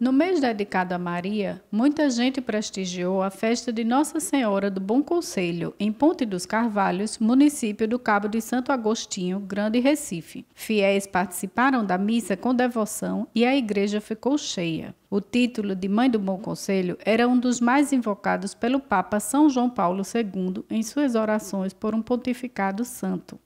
No mês dedicado a Maria, muita gente prestigiou a festa de Nossa Senhora do Bom Conselho, em Ponte dos Carvalhos, município do Cabo de Santo Agostinho, Grande Recife. Fiéis participaram da missa com devoção e a igreja ficou cheia. O título de Mãe do Bom Conselho era um dos mais invocados pelo Papa São João Paulo II em suas orações por um pontificado santo.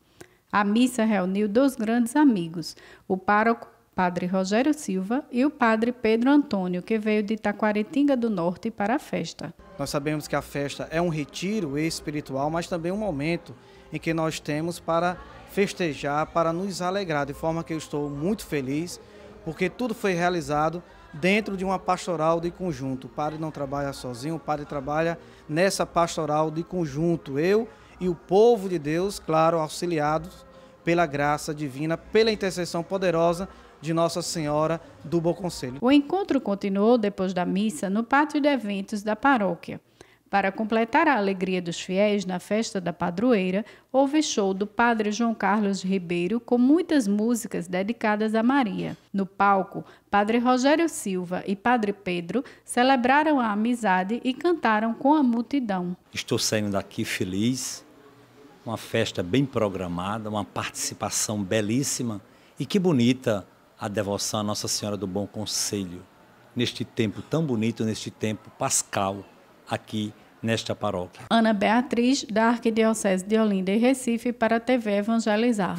A missa reuniu dois grandes amigos, o pároco padre Rogério Silva, e o padre Pedro Antônio, que veio de Itaquaritinga do Norte para a festa. Nós sabemos que a festa é um retiro espiritual, mas também um momento em que nós temos para festejar, para nos alegrar, de forma que eu estou muito feliz, porque tudo foi realizado dentro de uma pastoral de conjunto. O padre não trabalha sozinho, o padre trabalha nessa pastoral de conjunto. Eu e o povo de Deus, claro, auxiliados pela graça divina, pela intercessão poderosa de Nossa Senhora do Bom Conselho. O encontro continuou depois da missa no pátio de eventos da paróquia. Para completar a alegria dos fiéis na festa da padroeira, houve show do padre João Carlos Ribeiro com muitas músicas dedicadas a Maria. No palco, padre Rogério Silva e padre Pedro celebraram a amizade e cantaram com a multidão. Estou saindo daqui feliz, uma festa bem programada, uma participação belíssima e que bonita a devoção à Nossa Senhora do Bom Conselho, neste tempo tão bonito, neste tempo pascal, aqui nesta paróquia. Ana Beatriz, da Arquidiocese de Olinda e Recife, para a TV Evangelizar.